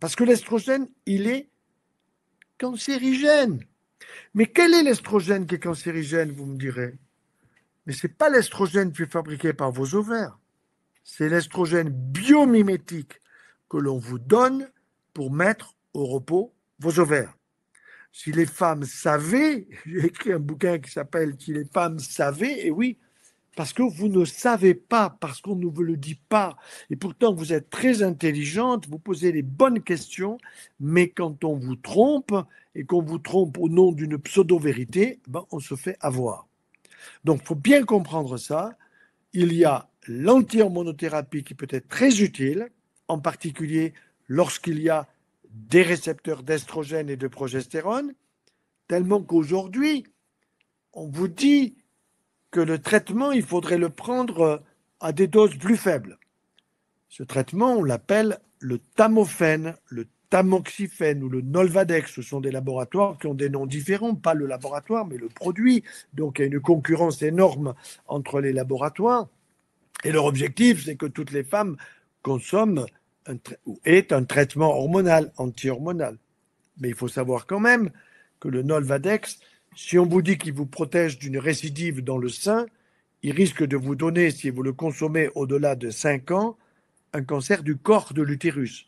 parce que l'estrogène, il est cancérigène. Mais quel est l'estrogène qui est cancérigène, vous me direz Mais ce n'est pas l'estrogène qui est fabriqué par vos ovaires, c'est l'estrogène biomimétique que l'on vous donne pour mettre au repos vos ovaires. Si les femmes savaient, j'ai écrit un bouquin qui s'appelle Si les femmes savaient, et oui, parce que vous ne savez pas, parce qu'on ne vous le dit pas. Et pourtant, vous êtes très intelligente, vous posez les bonnes questions, mais quand on vous trompe et qu'on vous trompe au nom d'une pseudo-vérité, ben, on se fait avoir. Donc, il faut bien comprendre ça. Il y a l'anti-hormonothérapie qui peut être très utile, en particulier lorsqu'il y a des récepteurs d'estrogène et de progestérone, tellement qu'aujourd'hui, on vous dit que le traitement, il faudrait le prendre euh, à des doses plus faibles. Ce traitement, on l'appelle le tamophène, le tamoxifène ou le Nolvadex. Ce sont des laboratoires qui ont des noms différents, pas le laboratoire, mais le produit. Donc il y a une concurrence énorme entre les laboratoires. Et leur objectif, c'est que toutes les femmes consomment ou aient un traitement hormonal, anti-hormonal. Mais il faut savoir quand même que le Nolvadex, si on vous dit qu'il vous protège d'une récidive dans le sein, il risque de vous donner, si vous le consommez au-delà de 5 ans, un cancer du corps de l'utérus.